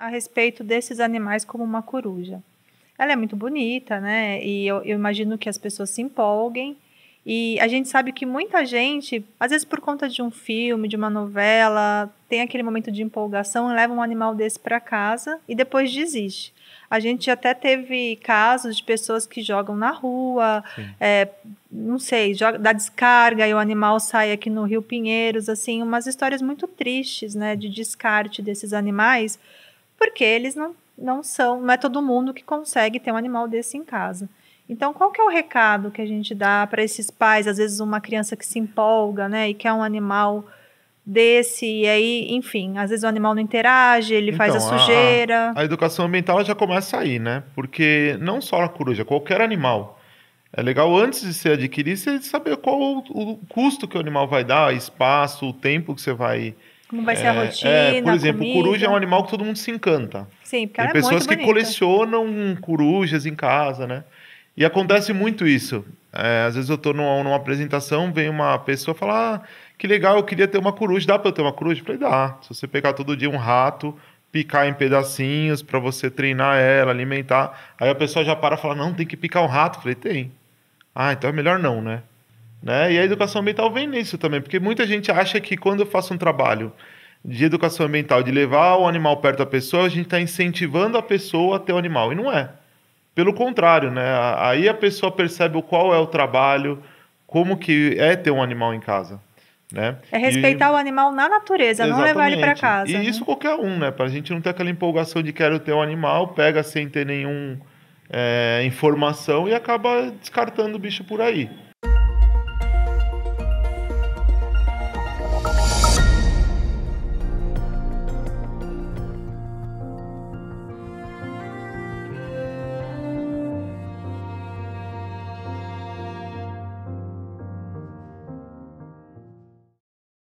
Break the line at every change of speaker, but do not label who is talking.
a respeito desses animais como uma coruja. Ela é muito bonita, né? E eu, eu imagino que as pessoas se empolguem. E a gente sabe que muita gente, às vezes por conta de um filme, de uma novela, tem aquele momento de empolgação, leva um animal desse para casa e depois desiste. A gente até teve casos de pessoas que jogam na rua, é, não sei, joga, dá descarga e o animal sai aqui no Rio Pinheiros, assim, umas histórias muito tristes, né, de descarte desses animais porque eles não, não são, não é todo mundo que consegue ter um animal desse em casa. Então, qual que é o recado que a gente dá para esses pais, às vezes uma criança que se empolga, né, e quer um animal desse, e aí, enfim, às vezes o animal não interage, ele então, faz a sujeira.
A, a educação ambiental já começa aí, né? Porque não só a coruja, qualquer animal. É legal antes de se adquirir, você saber qual o, o custo que o animal vai dar, espaço, o tempo que você vai
como vai ser a é, é, rotina? É, por exemplo, comida. coruja é um
animal que todo mundo se encanta. Sim, porque Tem ela Tem é pessoas muito que bonita. colecionam corujas em casa, né? E acontece muito isso. É, às vezes eu estou numa, numa, apresentação, vem uma pessoa falar: ah, que legal, eu queria ter uma coruja. Dá para eu ter uma coruja? Eu falei: dá. Se você pegar todo dia um rato, picar em pedacinhos para você treinar ela, alimentar. Aí a pessoa já para e fala: não, tem que picar um rato. Eu falei: tem. Ah, então é melhor não, né? Né? E a educação ambiental vem nisso também, porque muita gente acha que quando eu faço um trabalho de educação ambiental, de levar o animal perto da pessoa, a gente está incentivando a pessoa a ter o animal. E não é. Pelo contrário, né? Aí a pessoa percebe qual é o trabalho, como que é ter um animal em casa. Né? É respeitar e...
o animal na natureza, Exatamente. não levar ele para casa. E né?
isso qualquer um, né? Para a gente não ter aquela empolgação de quero ter um animal, pega sem ter nenhum é, informação e acaba descartando o bicho por aí.